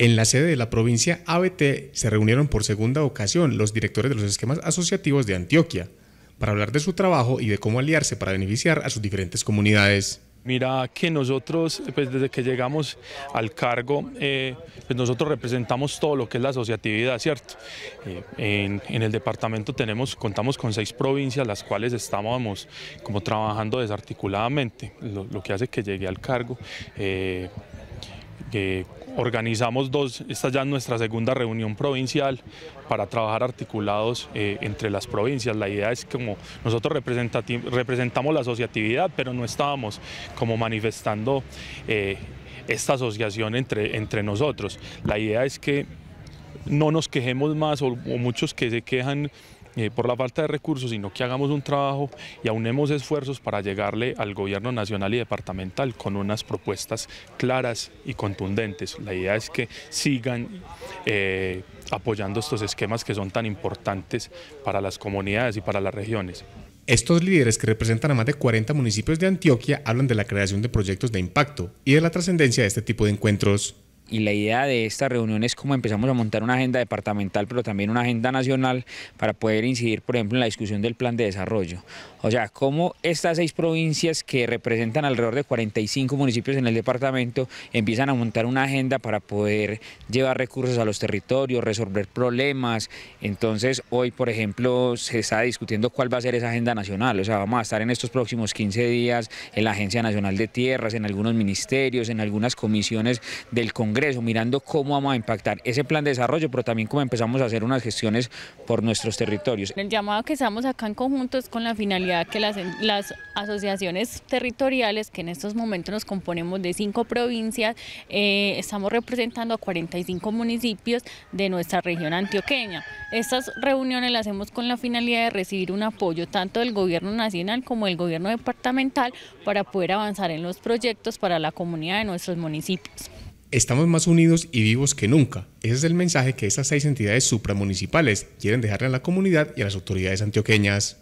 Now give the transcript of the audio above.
En la sede de la provincia ABT se reunieron por segunda ocasión los directores de los esquemas asociativos de Antioquia para hablar de su trabajo y de cómo aliarse para beneficiar a sus diferentes comunidades. Mira que nosotros, pues desde que llegamos al cargo, eh, pues nosotros representamos todo lo que es la asociatividad, ¿cierto? Eh, en, el departamento tenemos, contamos con seis provincias, las cuales estábamos como trabajando desarticuladamente, lo, que hace que llegue al cargo. Eh, eh, organizamos dos, esta ya es nuestra segunda reunión provincial para trabajar articulados eh, entre las provincias. La idea es como nosotros representamos la asociatividad, pero no estábamos como manifestando eh, esta asociación entre, entre nosotros. La idea es que no nos quejemos más o muchos que se quejan eh, por la falta de recursos, sino que hagamos un trabajo y aunemos esfuerzos para llegarle al gobierno nacional y departamental con unas propuestas claras y contundentes. La idea es que sigan eh, apoyando estos esquemas que son tan importantes para las comunidades y para las regiones. Estos líderes que representan a más de 40 municipios de Antioquia hablan de la creación de proyectos de impacto y de la trascendencia de este tipo de encuentros y la idea de esta reunión es cómo empezamos a montar una agenda departamental, pero también una agenda nacional para poder incidir, por ejemplo, en la discusión del plan de desarrollo. O sea, cómo estas seis provincias que representan alrededor de 45 municipios en el departamento empiezan a montar una agenda para poder llevar recursos a los territorios, resolver problemas. Entonces, hoy, por ejemplo, se está discutiendo cuál va a ser esa agenda nacional. O sea, vamos a estar en estos próximos 15 días en la Agencia Nacional de Tierras, en algunos ministerios, en algunas comisiones del Congreso eso, mirando cómo vamos a impactar ese plan de desarrollo, pero también cómo empezamos a hacer unas gestiones por nuestros territorios. El llamado que estamos acá en conjunto es con la finalidad que las, asociaciones territoriales, que en estos momentos nos componemos de cinco provincias, eh, estamos representando a 45 municipios de nuestra región antioqueña. Estas reuniones las hacemos con la finalidad de recibir un apoyo tanto del gobierno nacional como del gobierno departamental para poder avanzar en los proyectos para la comunidad de nuestros municipios. Estamos más unidos y vivos que nunca. Ese es el mensaje que estas seis entidades supramunicipales quieren dejarle a la comunidad y a las autoridades antioqueñas.